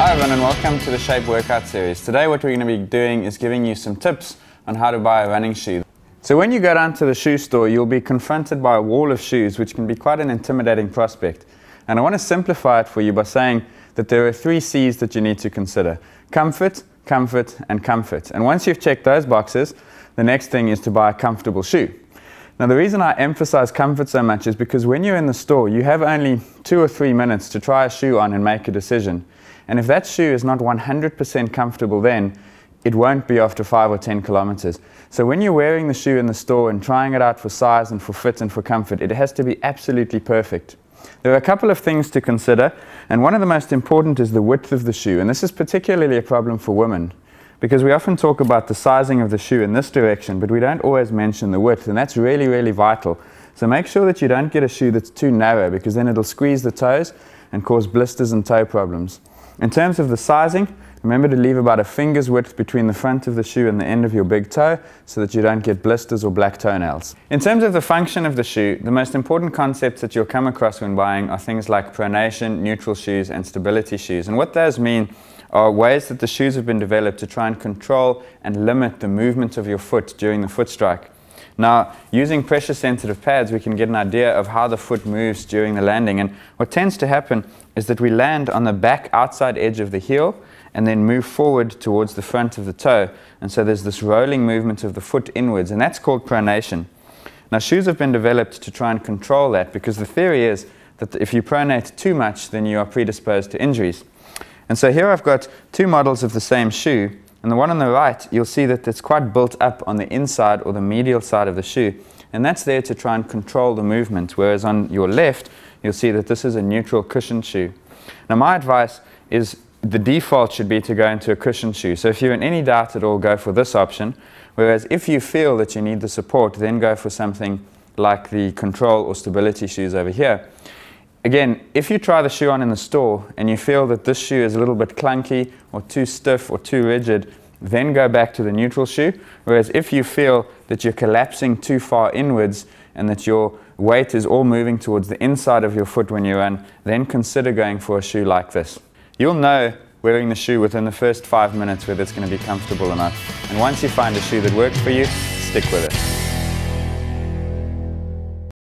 Hi everyone and welcome to the Shape Workout Series. Today what we're going to be doing is giving you some tips on how to buy a running shoe. So when you go down to the shoe store, you'll be confronted by a wall of shoes which can be quite an intimidating prospect. And I want to simplify it for you by saying that there are three C's that you need to consider. Comfort, comfort and comfort. And once you've checked those boxes, the next thing is to buy a comfortable shoe. Now the reason I emphasize comfort so much is because when you're in the store, you have only two or three minutes to try a shoe on and make a decision. And if that shoe is not 100% comfortable then, it won't be after 5 or 10 kilometers. So when you're wearing the shoe in the store and trying it out for size and for fit and for comfort, it has to be absolutely perfect. There are a couple of things to consider, and one of the most important is the width of the shoe, and this is particularly a problem for women because we often talk about the sizing of the shoe in this direction, but we don't always mention the width, and that's really, really vital. So make sure that you don't get a shoe that's too narrow because then it'll squeeze the toes and cause blisters and toe problems. In terms of the sizing, remember to leave about a finger's width between the front of the shoe and the end of your big toe so that you don't get blisters or black toenails. In terms of the function of the shoe, the most important concepts that you'll come across when buying are things like pronation, neutral shoes and stability shoes. And what those mean are ways that the shoes have been developed to try and control and limit the movement of your foot during the foot strike. Now, using pressure sensitive pads, we can get an idea of how the foot moves during the landing. And what tends to happen is that we land on the back outside edge of the heel and then move forward towards the front of the toe. And so there's this rolling movement of the foot inwards, and that's called pronation. Now, shoes have been developed to try and control that because the theory is that if you pronate too much, then you are predisposed to injuries. And so here I've got two models of the same shoe. And the one on the right, you'll see that it's quite built up on the inside or the medial side of the shoe, and that's there to try and control the movement, whereas on your left, you'll see that this is a neutral cushion shoe. Now my advice is the default should be to go into a cushion shoe. So if you're in any doubt at all, go for this option. Whereas if you feel that you need the support, then go for something like the control or stability shoes over here. Again, if you try the shoe on in the store and you feel that this shoe is a little bit clunky or too stiff or too rigid, then go back to the neutral shoe. Whereas if you feel that you're collapsing too far inwards and that your weight is all moving towards the inside of your foot when you run, then consider going for a shoe like this. You'll know wearing the shoe within the first five minutes whether it's going to be comfortable or not. And once you find a shoe that works for you, stick with it.